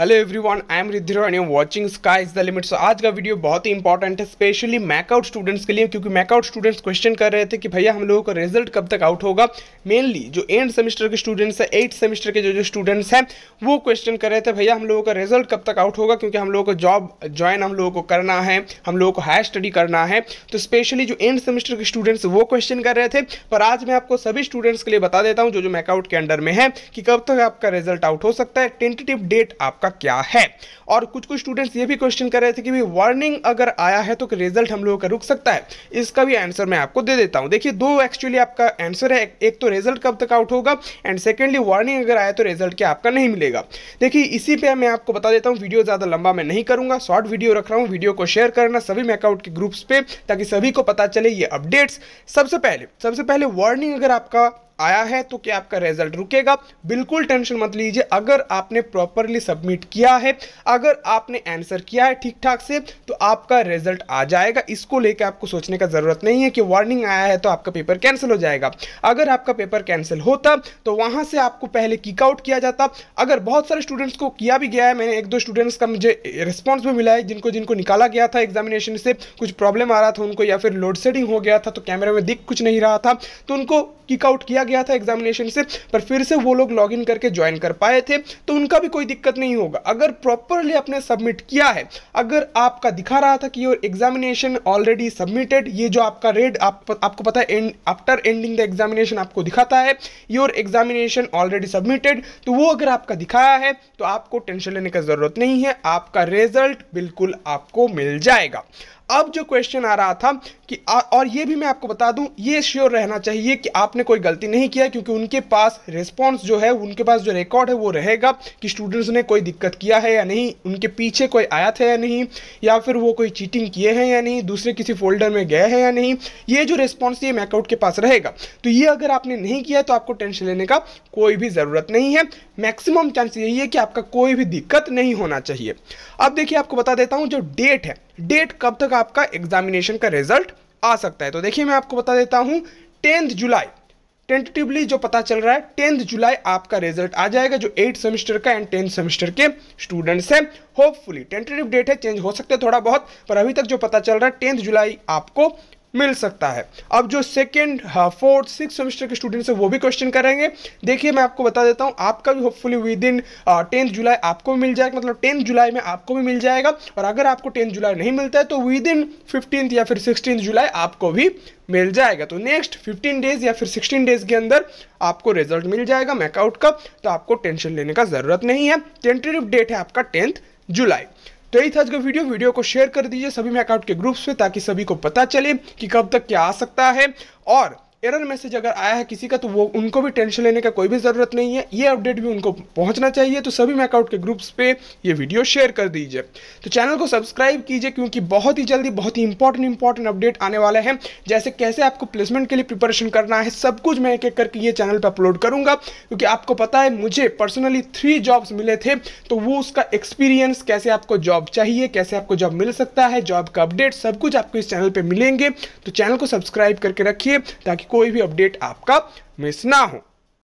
hello everyone I am Riddhir and you watching sky is the so आज का video बहुत ही इंपॉर्टेंट है स्पेशली मैकआउट स्टूडेंट्स के लिए क्योंकि मैकआउट स्टूडेंट्स क्वेश्चन कर रहे थे कि भैया हम लोगों का रिजल्ट कब तक आउट होगा मेनली जो एंड सेमेस्टर के स्टूडेंट्स हैं एट सेमेस्टर के जो जो स्टूडेंट्स हैं वो क्वेश्चन कर रहे थे भैया हम लोगों का रिजल्ट कब तक आउट होगा क्योंकि हम लोगों को जॉब ज्वाइन हम लोगों को करना है हम लोगों को हायर स्टडी करना है तो स्पेशली जो एंड सेमेस्टर के स्टूडेंट्स वो क्वेश्चन कर रहे थे पर आज मैं आपको सभी स्टूडेंट्स के लिए बता देता हूँ जो जो मैकआउट के अंडर में है कि कब तक आपका रिजल्ट आउट हो सकता है टेंटेटिव डेट आपका आपका क्या है और कुछ कुछ स्टूडेंट्स ये भी क्वेश्चन कर रहे थे कि भाई वार्निंग अगर आया है तो रिजल्ट हम लोगों का रुक सकता है इसका भी आंसर मैं आपको दे देता हूँ देखिए दो एक्चुअली आपका आंसर है एक तो रिजल्ट कब तक आउट होगा एंड सेकेंडली वार्निंग अगर आया तो रिजल्ट क्या आपका नहीं मिलेगा देखिए इसी पर मैं आपको बता देता हूँ वीडियो ज़्यादा लंबा मैं नहीं करूँगा शॉर्ट वीडियो रख रहा हूँ वीडियो को शेयर करना सभी मैकआउट के ग्रुप्स पर ताकि सभी को पता चले ये अपडेट्स सबसे पहले सबसे पहले वार्निंग अगर आपका आया है तो क्या आपका रिजल्ट रुकेगा बिल्कुल टेंशन मत लीजिए अगर आपने प्रॉपरली सबमिट किया है अगर आपने आंसर किया है ठीक ठाक से तो आपका रिजल्ट आ जाएगा इसको लेकर आपको सोचने का ज़रूरत नहीं है कि वार्निंग आया है तो आपका पेपर कैंसिल हो जाएगा अगर आपका पेपर कैंसिल होता तो वहाँ से आपको पहले किकआउट किया जाता अगर बहुत सारे स्टूडेंट्स को किया भी गया है मैंने एक दो स्टूडेंट्स का मुझे रिस्पॉन्स भी मिला है जिनको जिनको निकाला गया था एग्जामिनेशन से कुछ प्रॉब्लम आ रहा था उनको या फिर लोड शेडिंग हो गया था तो कैमरे में दिख कुछ नहीं रहा था तो उनको किकआउट किया गया था एग्जामिनेशन से पर फिर से वो लोग लॉग करके ज्वाइन कर पाए थे तो उनका भी कोई दिक्कत नहीं होगा अगर प्रॉपरली आपने सबमिट किया है अगर आपका दिखा रहा था कि योर एग्जामिनेशन ऑलरेडी सबमिटेड ये जो आपका रेड आप, आपको पता है and after ending the examination आपको दिखाता है योर एग्जामिनेशन ऑलरेडी सबमिटेड तो वो अगर आपका दिखाया है तो आपको टेंशन लेने का ज़रूरत नहीं है आपका रिजल्ट बिल्कुल आपको मिल जाएगा अब जो क्वेश्चन आ रहा था कि आ, और ये भी मैं आपको बता दूं ये श्योर रहना चाहिए कि आपने कोई गलती नहीं किया क्योंकि उनके पास रिस्पॉन्स जो है उनके पास जो रिकॉर्ड है वो रहेगा कि स्टूडेंट्स ने कोई दिक्कत किया है या नहीं उनके पीछे कोई आया था या नहीं या फिर वो कोई चीटिंग किए हैं या नहीं दूसरे किसी फोल्डर में गए हैं या नहीं ये जो रिस्पॉन्स ये मैकआउट के पास रहेगा तो ये अगर आपने नहीं किया तो आपको टेंशन लेने का कोई भी ज़रूरत नहीं है मैक्सिमम चांस यही है कि आपका कोई भी दिक्कत नहीं होना चाहिए अब देखिए आपको बता देता हूँ जो डेट है डेट कब तक आपका एग्जामिनेशन का रिजल्ट आ सकता है तो देखिए मैं आपको बता देता हूँ टेंथ जुलाई टेंटेटिवली जो पता चल रहा है टेंथ जुलाई आपका रिजल्ट आ जाएगा जो एट सेमेस्टर का एंड टेंथ सेमेस्टर के स्टूडेंट्स हैं होपफुली टेंटेटिव डेट है चेंज हो सकते हैं थोड़ा बहुत पर अभी तक जो पता चल रहा है टेंथ जुलाई आपको मिल सकता है अब जो सेकेंड फोर्थ सिक्स सेमेस्टर के स्टूडेंट्स हैं वो भी क्वेश्चन करेंगे देखिए मैं आपको बता देता हूँ आपका भी hopefully within tenth July आपको भी मिल जाएगा मतलब टेंथ जुलाई में आपको भी मिल जाएगा और अगर आपको टेंथ जुलाई नहीं मिलता है तो विद इन फिफ्टींथ या फिर सिक्सटीन जुलाई आपको भी मिल जाएगा तो नेक्स्ट फिफ्टीन डेज या फिर सिक्सटीन डेज के अंदर आपको रिजल्ट मिल जाएगा मैकआउट का तो आपको टेंशन लेने का ज़रूरत नहीं है टेंटेटिव डेट है आपका टेंथ जुलाई तो यही था आज का वीडियो वीडियो को शेयर कर दीजिए सभी मैकआउट के ग्रुप्स में ताकि सभी को पता चले कि कब तक क्या आ सकता है और एरर मैसेज अगर आया है किसी का तो वो उनको भी टेंशन लेने का कोई भी ज़रूरत नहीं है ये अपडेट भी उनको पहुंचना चाहिए तो सभी मैकआउट के ग्रुप्स पे ये वीडियो शेयर कर दीजिए तो चैनल को सब्सक्राइब कीजिए क्योंकि बहुत ही जल्दी बहुत ही इंपॉर्टेंट इंपॉर्टेंट अपडेट आने वाला है जैसे कैसे आपको प्लेसमेंट के लिए प्रिपरेशन करना है सब कुछ मैं एक एक करके ये चैनल पर अपलोड करूँगा क्योंकि आपको पता है मुझे पर्सनली थ्री जॉब्स मिले थे तो वो उसका एक्सपीरियंस कैसे आपको जॉब चाहिए कैसे आपको जॉब मिल सकता है जॉब का अपडेट सब कुछ आपको इस चैनल पर मिलेंगे तो चैनल को सब्सक्राइब करके रखिए ताकि कोई भी अपडेट आपका मिस ना हो